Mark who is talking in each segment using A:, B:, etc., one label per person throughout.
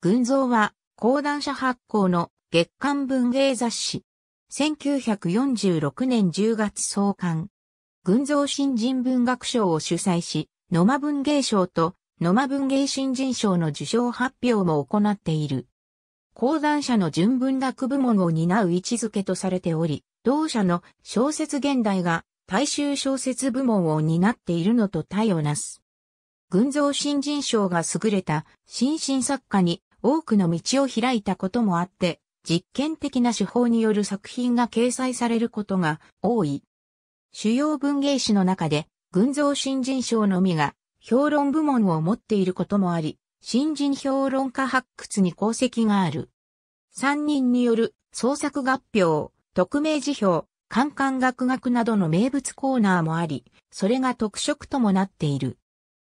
A: 群像は、講談社発行の月刊文芸雑誌。
B: 1946年10月創刊。群像新人文学賞を主催し、野間文芸賞と野間文芸新人賞の受賞発表も行っている。講談社の純文学部門を担う位置づけとされており、同社の小説現代が大衆小説部門を担っているのと対をなす。群像新人賞が優れた新進作家に多くの道を開いたこともあって、実験的な手法による作品が掲載されることが多い。主要文芸誌の中で、群像新人賞のみが評論部門を持っていることもあり、新人評論家発掘に功績がある。三人による創作合評、匿名辞表、カン学学などの名物コーナーもあり、それが特色ともなっている。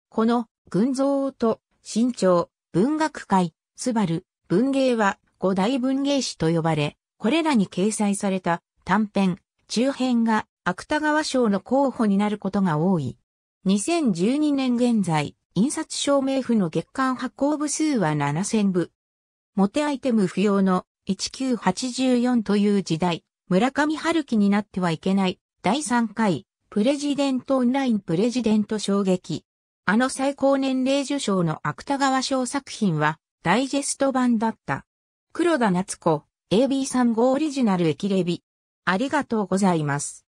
B: この、群像と、新潮、文学界、スバル、文芸は五大文芸誌と呼ばれ、これらに掲載された短編、中編が芥川賞の候補になることが多い。2012年現在、印刷証明譜の月間発行部数は7000部。モテアイテム不要の1984という時代、村上春樹になってはいけない第3回プレジデントオンラインプレジデント衝撃。あの最高年齢受賞の芥川賞作品はダイジェスト版だった。黒田夏子、AB35 オリジナ
A: ル駅レビ。ありがとうございます。